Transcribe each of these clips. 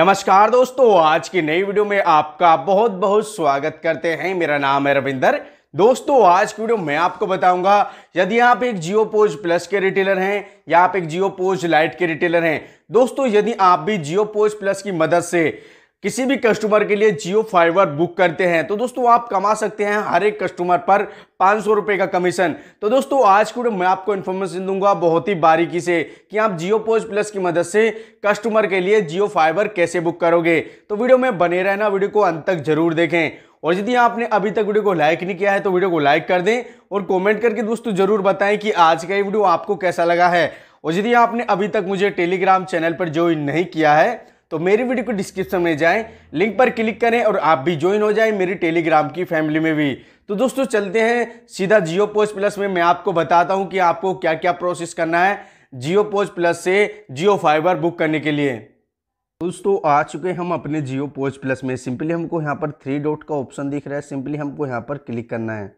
नमस्कार दोस्तों आज की नई वीडियो में आपका बहुत बहुत स्वागत करते हैं मेरा नाम है रविंदर दोस्तों आज की वीडियो मैं आपको बताऊंगा यदि आप एक जियो पोज प्लस के रिटेलर हैं या आप एक जियो पोज लाइट के रिटेलर हैं दोस्तों यदि आप भी जियो पोज प्लस की मदद से किसी भी कस्टमर के लिए जियो फाइबर बुक करते हैं तो दोस्तों आप कमा सकते हैं हर एक कस्टमर पर पाँच सौ रुपये का कमीशन तो दोस्तों आज के मैं आपको इन्फॉर्मेशन दूंगा बहुत ही बारीकी से कि आप जियो पोस्ट प्लस की मदद से कस्टमर के लिए जियो फाइबर कैसे बुक करोगे तो वीडियो में बने रहना वीडियो को अंत तक जरूर देखें और यदि आपने अभी तक वीडियो को लाइक नहीं किया है तो वीडियो को लाइक कर दें और कॉमेंट करके दोस्तों ज़रूर बताएं कि आज का ये वीडियो आपको कैसा लगा है और यदि आपने अभी तक मुझे टेलीग्राम चैनल पर ज्वाइन नहीं किया है तो मेरी वीडियो को डिस्क्रिप्शन में जाएं लिंक पर क्लिक करें और आप भी ज्वाइन हो जाएं मेरी टेलीग्राम की फैमिली में भी तो दोस्तों चलते हैं सीधा जियो पोस्ट प्लस में मैं आपको बताता हूं कि आपको क्या क्या प्रोसेस करना है जियो पोस्ट प्लस से जियो फाइबर बुक करने के लिए दोस्तों आ चुके हम अपने जियो पोज प्लस में सिंपली हमको यहाँ पर थ्री डॉट का ऑप्शन दिख रहा है सिंपली हमको यहाँ पर क्लिक करना है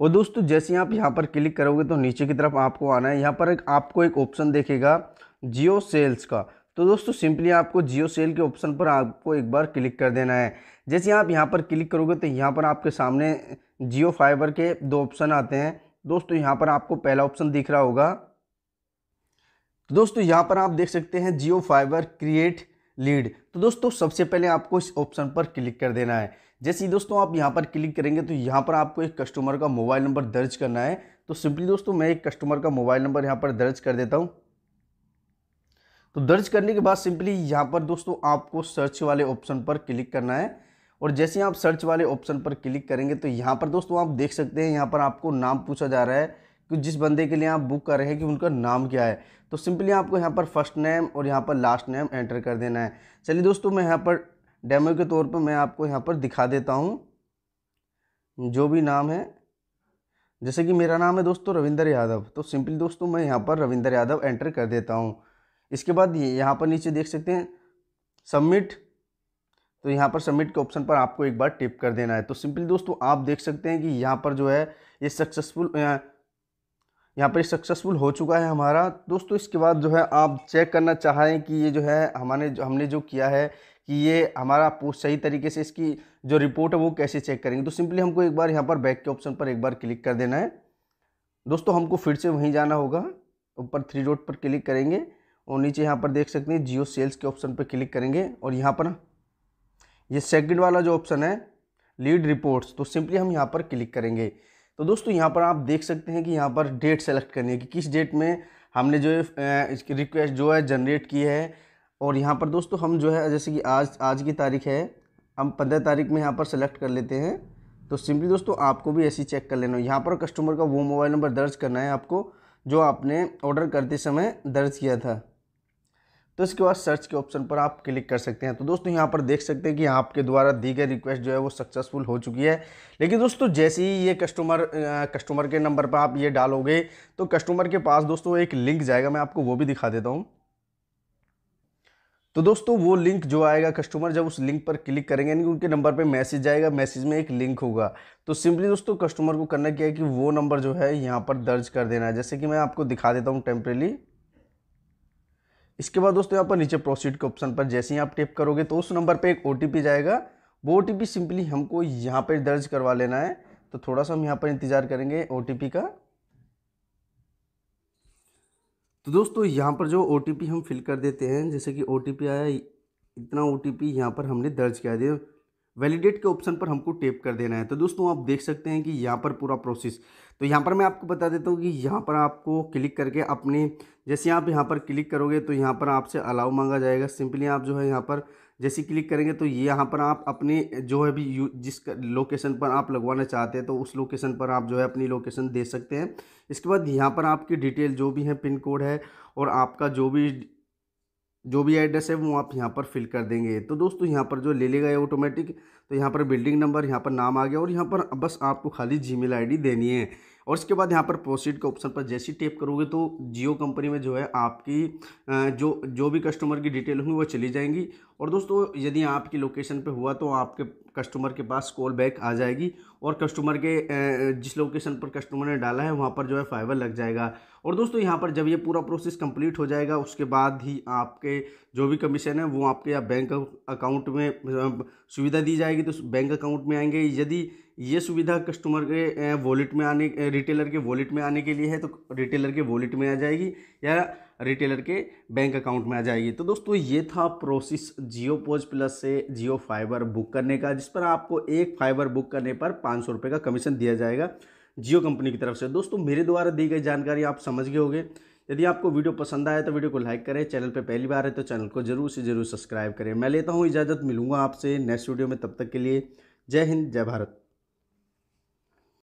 और दोस्तों जैसे आप यहाँ पर क्लिक करोगे तो नीचे की तरफ आपको आना है यहाँ पर एक, आपको एक ऑप्शन देखेगा जियो सेल्स का तो दोस्तों सिंपली आपको जियो सेल के ऑप्शन पर आपको एक बार क्लिक कर देना है जैसे आप यहाँ पर क्लिक करोगे तो यहाँ पर आपके सामने जियो फाइबर के दो ऑप्शन आते हैं दोस्तों यहाँ पर आपको पहला ऑप्शन दिख रहा होगा तो दोस्तों यहाँ पर आप देख सकते हैं जियो फाइबर क्रिएट लीड तो दोस्तों सबसे पहले आपको इस ऑप्शन पर क्लिक कर देना है जैसे ही दोस्तों आप यहाँ पर क्लिक करेंगे तो यहाँ पर आपको एक कस्टमर का मोबाइल नंबर दर्ज करना है तो सिंपली दोस्तों मैं एक कस्टमर का मोबाइल नंबर यहाँ पर दर्ज कर देता हूँ तो दर्ज करने के बाद सिंपली यहाँ पर दोस्तों आपको सर्च वाले ऑप्शन पर क्लिक करना है और जैसे आप सर्च वाले ऑप्शन पर क्लिक करेंगे तो यहाँ पर दोस्तों आप देख सकते हैं यहाँ पर आपको नाम पूछा जा रहा है कि जिस बंदे के लिए आप बुक कर रहे हैं कि उनका नाम क्या है तो सिंपली आपको यहाँ पर फर्स्ट नेम और यहाँ पर लास्ट नेम एंटर कर देना है चलिए दोस्तों मैं यहाँ पर डेमो के तौर पर मैं आपको यहाँ पर दिखा देता हूँ जो भी नाम है जैसे कि मेरा नाम है दोस्तों रविंदर यादव तो सिंपली दोस्तों मैं यहाँ पर रविंदर यादव एंटर कर देता हूँ इसके बाद ये यहाँ पर नीचे देख सकते हैं सबमिट तो यहाँ पर सबमिट के ऑप्शन पर आपको एक बार टिप कर देना है तो सिंपली दोस्तों आप देख सकते हैं कि यहाँ पर जो है ये सक्सेसफुल यहाँ पर सक्सेसफुल हो चुका है हमारा दोस्तों इसके बाद जो है आप चेक करना चाहें कि ये जो है हमारे जो हमने जो किया है कि ये हमारा पोस्ट सही तरीके से इसकी जो रिपोर्ट है वो कैसे चेक करेंगे तो सिंपली हमको एक बार यहाँ पर बैक के ऑप्शन पर एक बार क्लिक कर देना है दोस्तों हमको फिर से वहीं जाना होगा ऊपर थ्री डॉट पर क्लिक करेंगे और नीचे यहाँ पर देख सकते हैं जियो सेल्स के ऑप्शन पर क्लिक करेंगे और यहाँ पर ये सेकंड वाला जो ऑप्शन है लीड रिपोर्ट्स तो सिंपली हम यहाँ पर क्लिक करेंगे तो दोस्तों यहाँ पर आप देख सकते हैं कि यहाँ पर डेट सेलेक्ट करनी है कि किस डेट में हमने जो इसकी रिक्वेस्ट जो है जनरेट की है और यहाँ पर दोस्तों हम जो है जैसे कि आज आज की तारीख है हम पंद्रह तारीख में यहाँ पर सेलेक्ट कर लेते हैं तो सिंपली दोस्तों आपको भी ऐसी चेक कर लेना यहाँ पर कस्टमर का वो मोबाइल नंबर दर्ज करना है आपको जो आपने ऑर्डर करते समय दर्ज किया था तो इसके बाद सर्च के ऑप्शन पर आप क्लिक कर सकते हैं तो दोस्तों यहाँ पर देख सकते हैं कि आपके द्वारा दी गई रिक्वेस्ट जो है वो सक्सेसफुल हो चुकी है लेकिन दोस्तों जैसे ही ये कस्टमर कस्टमर के नंबर पर आप ये डालोगे तो कस्टमर के पास दोस्तों एक लिंक जाएगा मैं आपको वो भी दिखा देता हूँ तो दोस्तों वो लिंक जो आएगा कस्टमर जब उस लिंक पर क्लिक करेंगे यानी उनके नंबर पे मैसेज जाएगा मैसेज में एक लिंक होगा तो सिंपली दोस्तों कस्टमर को करना क्या है कि वो नंबर जो है यहाँ पर दर्ज कर देना है जैसे कि मैं आपको दिखा देता हूँ टेम्परेली इसके बाद दोस्तों यहाँ पर नीचे प्रोसीड के ऑप्शन पर जैसे ही आप टेप करोगे तो उस नंबर पर एक ओ जाएगा वो ओ सिंपली हमको यहाँ पर दर्ज करवा लेना है तो थोड़ा सा हम यहाँ पर इंतज़ार करेंगे ओ का तो दोस्तों यहाँ पर जो ओ हम फिल कर देते हैं जैसे कि ओ आया इतना ओ टी यहाँ पर हमने दर्ज किया दिया वैलिडेट के ऑप्शन पर हमको टेप कर देना है तो दोस्तों आप देख सकते हैं कि यहाँ पर पूरा प्रोसेस तो यहाँ पर मैं आपको बता देता हूँ कि यहाँ पर आपको क्लिक करके अपने जैसे आप यहाँ पर क्लिक करोगे तो यहाँ पर आपसे अलाउ मांगा जाएगा सिंपली आप जो है यहाँ पर जैसे क्लिक करेंगे तो ये यहाँ पर आप अपने जो है भी यू जिस लोकेशन पर आप लगवाना चाहते हैं तो उस लोकेशन पर आप जो है अपनी लोकेशन दे सकते हैं इसके बाद यहाँ पर आपकी डिटेल जो भी है पिन कोड है और आपका जो भी जो भी एड्रेस है वो आप यहाँ पर फिल कर देंगे तो दोस्तों यहाँ पर जो ले लेगा ये ऑटोमेटिक तो यहाँ पर बिल्डिंग नंबर यहाँ पर नाम आ गया और यहाँ पर बस आपको खाली जी मेल देनी है और इसके बाद यहाँ पर प्रोसीड के ऑप्शन पर जैसी टेप करोगे तो जियो कंपनी में जो है आपकी जो जो भी कस्टमर की डिटेल होंगी वो चली जाएंगी और दोस्तों यदि आपकी लोकेशन पे हुआ तो आपके कस्टमर के पास कॉल बैक आ जाएगी और कस्टमर के जिस लोकेशन पर कस्टमर ने डाला है वहाँ पर जो है फाइवर लग जाएगा और दोस्तों यहाँ पर जब ये पूरा प्रोसेस कंप्लीट हो जाएगा उसके बाद ही आपके जो भी कमीशन है वो आपके या बैंक अकाउंट में सुविधा दी जाएगी आएगी तो बैंक अकाउंट में आएंगे यदि ये सुविधा कस्टमर के वॉलेट में आने रिटेलर के वॉलेट में आने के लिए है तो रिटेलर के वॉलेट में आ जाएगी या रिटेलर के बैंक अकाउंट में आ जाएगी तो दोस्तों ये था प्रोसेस जियो पोज प्लस से जियो फाइबर बुक करने का जिस पर आपको एक फाइबर बुक करने पर पाँच सौ रुपये का कमीशन दिया जाएगा जियो कंपनी की तरफ से दोस्तों मेरे द्वारा दी गई जानकारी आप समझ गए होंगे यदि आपको वीडियो पसंद आए तो वीडियो को लाइक करें चैनल पर पहली बार है तो चैनल को जरूर से जरूर सब्सक्राइब करें मैं लेता हूँ इजाज़त मिलूंगा आपसे नेक्स्ट वीडियो में तब तक के लिए जय हिंद जय भारत